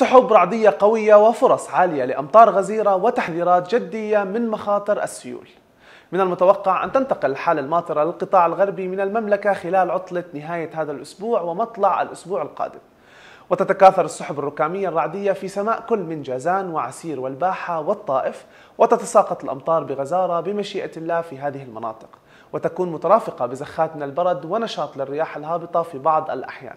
سحب رعدية قوية وفرص عالية لأمطار غزيرة وتحذيرات جدية من مخاطر السيول من المتوقع أن تنتقل الحالة الماطرة للقطاع الغربي من المملكة خلال عطلة نهاية هذا الأسبوع ومطلع الأسبوع القادم وتتكاثر السحب الركامية الرعدية في سماء كل من جازان وعسير والباحة والطائف وتتساقط الأمطار بغزارة بمشيئة الله في هذه المناطق وتكون مترافقة بزخات من البرد ونشاط للرياح الهابطة في بعض الأحيان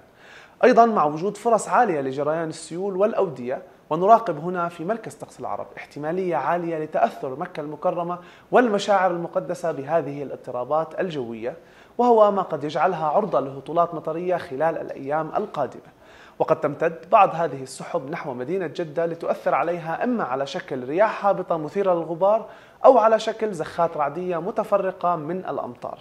أيضا مع وجود فرص عالية لجريان السيول والأودية ونراقب هنا في مركز طقس العرب احتمالية عالية لتأثر مكة المكرمة والمشاعر المقدسة بهذه الاضطرابات الجوية وهو ما قد يجعلها عرضة لهطولات مطرية خلال الأيام القادمة وقد تمتد بعض هذه السحب نحو مدينة جدة لتؤثر عليها إما على شكل رياح هابطة مثيرة للغبار أو على شكل زخات رعدية متفرقة من الأمطار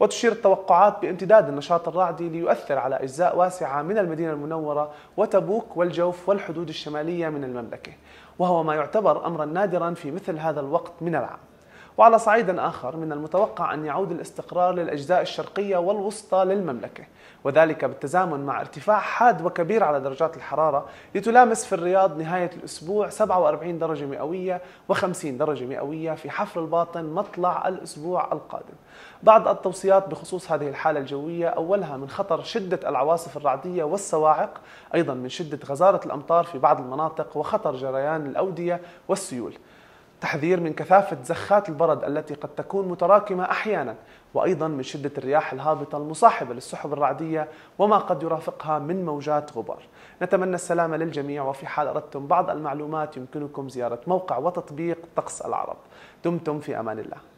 وتشير التوقعات بامتداد النشاط الرعدي ليؤثر على أجزاء واسعة من المدينة المنورة وتبوك والجوف والحدود الشمالية من المملكة وهو ما يعتبر أمرا نادرا في مثل هذا الوقت من العام وعلى صعيد آخر من المتوقع أن يعود الاستقرار للأجزاء الشرقية والوسطى للمملكة وذلك بالتزامن مع ارتفاع حاد وكبير على درجات الحرارة لتلامس في الرياض نهاية الأسبوع 47 درجة مئوية و50 درجة مئوية في حفر الباطن مطلع الأسبوع القادم بعض التوصيات بخصوص هذه الحالة الجوية أولها من خطر شدة العواصف الرعدية والصواعق أيضا من شدة غزارة الأمطار في بعض المناطق وخطر جريان الأودية والسيول تحذير من كثافة زخات البرد التي قد تكون متراكمة أحيانا وأيضا من شدة الرياح الهابطة المصاحبة للسحب الرعدية وما قد يرافقها من موجات غبار نتمنى السلامة للجميع وفي حال أردتم بعض المعلومات يمكنكم زيارة موقع وتطبيق طقس العرب دمتم في أمان الله